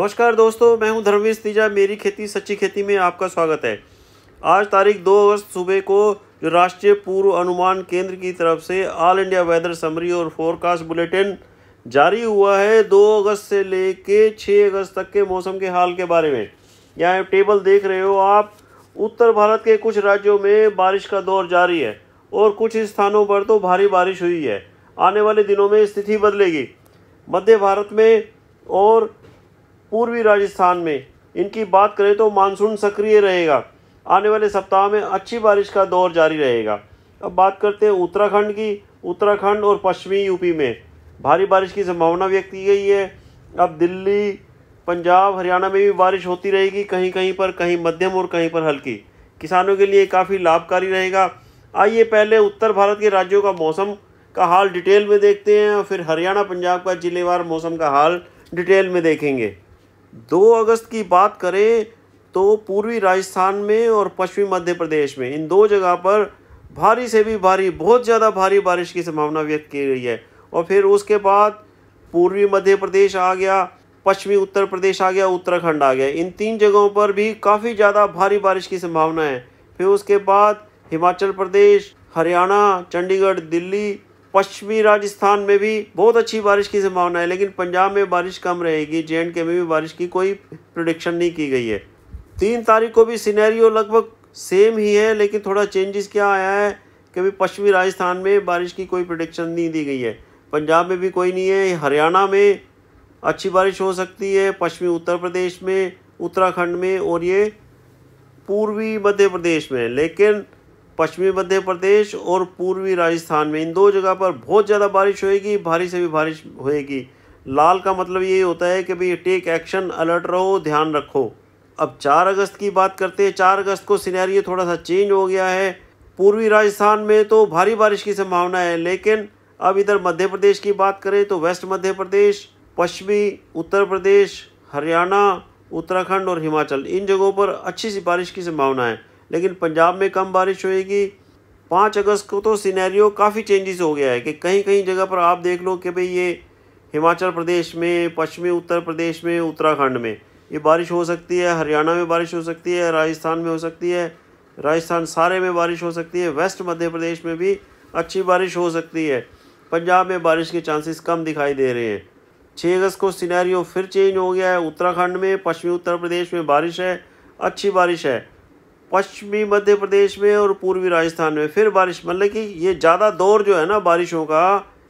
नमस्कार दोस्तों मैं हूं धर्मेश तीजा मेरी खेती सच्ची खेती में आपका स्वागत है आज तारीख दो अगस्त सुबह को जो राष्ट्रीय पूर्व अनुमान केंद्र की तरफ से ऑल इंडिया वेदर समरी और फोरकास्ट बुलेटिन जारी हुआ है दो अगस्त से लेके छः अगस्त तक के मौसम के हाल के बारे में यहाँ टेबल देख रहे हो आप उत्तर भारत के कुछ राज्यों में बारिश का दौर जारी है और कुछ स्थानों पर तो भारी बारिश हुई है आने वाले दिनों में स्थिति बदलेगी मध्य भारत में और पूर्वी राजस्थान में इनकी बात करें तो मानसून सक्रिय रहेगा आने वाले सप्ताह में अच्छी बारिश का दौर जारी रहेगा अब बात करते हैं उत्तराखंड की उत्तराखंड और पश्चिमी यूपी में भारी बारिश की संभावना व्यक्त की गई है अब दिल्ली पंजाब हरियाणा में भी बारिश होती रहेगी कहीं कहीं पर कहीं मध्यम और कहीं पर हल्की किसानों के लिए काफ़ी लाभकारी रहेगा आइए पहले उत्तर भारत के राज्यों का मौसम का हाल डिटेल में देखते हैं और फिर हरियाणा पंजाब का जिलेवार मौसम का हाल डिटेल में देखेंगे दो अगस्त की बात करें तो पूर्वी राजस्थान में और पश्चिमी मध्य प्रदेश में इन दो जगह पर भारी से भी भारी बहुत ज़्यादा भारी बारिश की संभावना व्यक्त की गई है और फिर उसके बाद पूर्वी मध्य प्रदेश आ गया पश्चिमी उत्तर प्रदेश आ गया उत्तराखंड आ गया इन तीन जगहों पर भी काफ़ी ज़्यादा भारी बारिश की संभावना है फिर उसके बाद हिमाचल प्रदेश हरियाणा चंडीगढ़ दिल्ली पश्चिमी राजस्थान में भी बहुत अच्छी बारिश की संभावना है लेकिन पंजाब में बारिश कम रहेगी जे के में भी बारिश की कोई प्रोडिक्शन नहीं की गई है तीन तारीख को भी सीनैरियो लगभग सेम ही है लेकिन थोड़ा चेंजेस क्या आया है कि भी पश्चिमी राजस्थान में बारिश की कोई प्रोडिक्शन नहीं दी गई है पंजाब में भी कोई नहीं है हरियाणा में अच्छी बारिश हो सकती है पश्चिमी उत्तर प्रदेश में उत्तराखंड में और ये पूर्वी मध्य प्रदेश में लेकिन पश्चिमी मध्य प्रदेश और पूर्वी राजस्थान में इन दो जगह पर बहुत ज़्यादा बारिश होएगी भारी से भी बारिश होएगी लाल का मतलब ये होता है कि भाई टेक एक्शन अलर्ट रहो ध्यान रखो अब चार अगस्त की बात करते हैं चार अगस्त को सिनेरियो थोड़ा सा चेंज हो गया है पूर्वी राजस्थान में तो भारी बारिश की संभावना है लेकिन अब इधर मध्य प्रदेश की बात करें तो वेस्ट मध्य प्रदेश पश्चिमी उत्तर प्रदेश हरियाणा उत्तराखंड और हिमाचल इन जगहों पर अच्छी सी बारिश की संभावना है लेकिन पंजाब में कम बारिश होएगी पाँच अगस्त को तो सिनेरियो काफ़ी चेंजेस हो गया है कि कहीं कहीं जगह पर आप देख लो कि भाई ये हिमाचल प्रदेश में पश्चिमी उत्तर प्रदेश में उत्तराखंड में ये बारिश हो सकती है हरियाणा में बारिश हो सकती है राजस्थान में हो सकती है राजस्थान सारे में बारिश हो सकती है वेस्ट मध्य प्रदेश में भी अच्छी बारिश हो सकती है पंजाब में बारिश के चांसेस कम दिखाई दे रहे हैं छः अगस्त को सिनेरियो फिर चेंज हो गया है उत्तराखंड में पश्चिमी उत्तर प्रदेश में बारिश है अच्छी बारिश है पश्चिमी मध्य प्रदेश में और पूर्वी राजस्थान में फिर बारिश मतलब कि ये ज़्यादा दौर जो है ना बारिशों का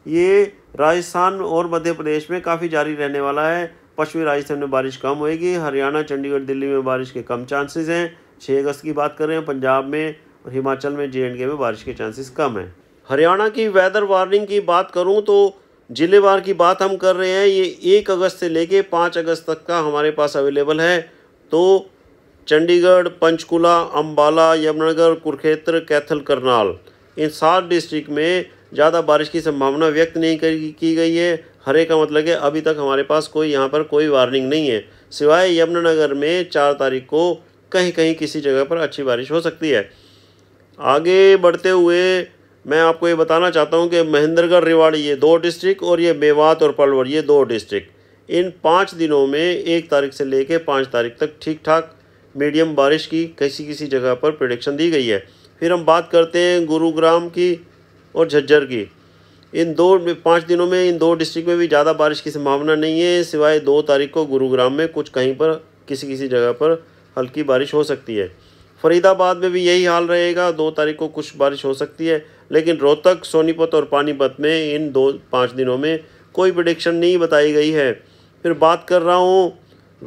ये राजस्थान और मध्य प्रदेश में काफ़ी जारी रहने वाला है पश्चिमी राजस्थान में बारिश कम होएगी हरियाणा चंडीगढ़ दिल्ली में बारिश के कम चांसेस हैं छः अगस्त की बात कर रहे हैं पंजाब में और हिमाचल में जे के में बारिश के चांसेस कम हैं हरियाणा की वेदर वार्निंग की बात करूँ तो जिलेवार की बात हम कर रहे हैं ये एक अगस्त से लेके पाँच अगस्त तक का हमारे पास अवेलेबल है तो चंडीगढ़ पंचकुला अम्बाला यमुनानगर कुरुक्षेत्र कैथल करनाल इन सात डिस्ट्रिक्ट में ज़्यादा बारिश की संभावना व्यक्त नहीं कर, की गई है हरे का मतलब है अभी तक हमारे पास कोई यहाँ पर कोई वार्निंग नहीं है सिवाय यमुनानगर में चार तारीख को कहीं कहीं किसी जगह पर अच्छी बारिश हो सकती है आगे बढ़ते हुए मैं आपको ये बताना चाहता हूँ कि महेंद्रगढ़ रिवाड़ी ये दो डिस्ट्रिक्ट और ये मेवात और पलवर ये दो डिस्ट्रिक्ट इन पाँच दिनों में एक तारीख से लेकर पाँच तारीख तक ठीक ठाक मीडियम बारिश की कैसी किसी जगह पर प्रडिक्शन दी गई है फिर हम बात करते हैं गुरुग्राम की और झज्जर की इन दो पाँच दिनों में इन दो डिस्ट्रिक्ट में भी ज़्यादा बारिश की संभावना नहीं है सिवाय दो तारीख को गुरुग्राम में कुछ कहीं पर किसी किसी जगह पर हल्की बारिश हो सकती है फरीदाबाद में भी यही हाल रहेगा दो तारीख को कुछ बारिश हो सकती है लेकिन रोहतक सोनीपत और पानीपत में इन दो पाँच दिनों में कोई प्रडिक्शन नहीं बताई गई है फिर बात कर रहा हूँ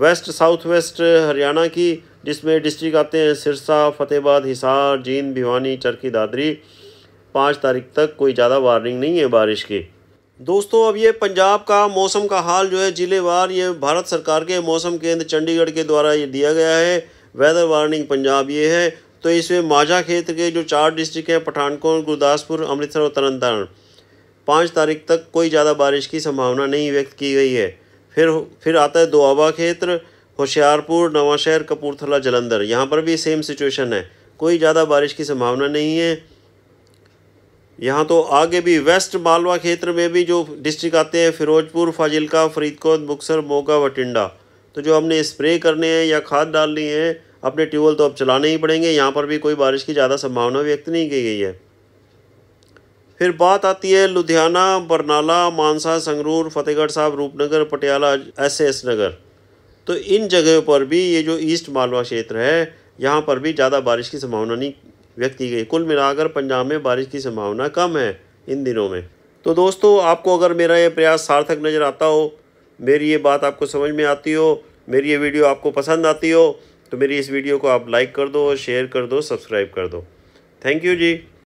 वेस्ट साउथ वेस्ट हरियाणा की जिसमें डिस्ट्रिक्ट आते हैं सिरसा फतेहबाद हिसार जींद भिवानी चरखी दादरी पाँच तारीख तक कोई ज़्यादा वार्निंग नहीं है बारिश की दोस्तों अब ये पंजाब का मौसम का हाल जो है ज़िलेवार ये भारत सरकार के मौसम केंद्र चंडीगढ़ के द्वारा ये दिया गया है वेदर वार्निंग पंजाब ये है तो इसमें माझा क्षेत्र के जो चार डिस्ट्रिक्ट हैं पठानकोट गुरदासपुर अमृतसर और तारण पाँच तारीख तक कोई ज़्यादा बारिश की संभावना नहीं व्यक्त की गई है फिर फिर आता है दोआबा क्षेत्र होशियारपुर नवाशहर कपूरथला जलंधर यहाँ पर भी सेम सिचुएशन है कोई ज़्यादा बारिश की संभावना नहीं है यहाँ तो आगे भी वेस्ट मालवा क्षेत्र में भी जो डिस्ट्रिक्ट आते हैं फिरोजपुर फाजिलका फरीदकोट बुक्सर मोगा बटिंडा तो जो हमने स्प्रे करने हैं या खाद डालनी है अपने ट्यूबवेल तो अब चलाने ही पड़ेंगे यहाँ पर भी कोई बारिश की ज़्यादा संभावना व्यक्त नहीं की गई है फिर बात आती है लुधियाना बरनाला मानसा संगरूर फतेहगढ़ साहब रूपनगर पटियाला एस एस नगर तो इन जगहों पर भी ये जो ईस्ट मालवा क्षेत्र है यहाँ पर भी ज़्यादा बारिश की संभावना नहीं व्यक्त की गई कुल मिलाकर पंजाब में बारिश की संभावना कम है इन दिनों में तो दोस्तों आपको अगर मेरा ये प्रयास सार्थक नज़र आता हो मेरी ये बात आपको समझ में आती हो मेरी ये वीडियो आपको पसंद आती हो तो मेरी इस वीडियो को आप लाइक कर दो शेयर कर दो सब्सक्राइब कर दो थैंक यू जी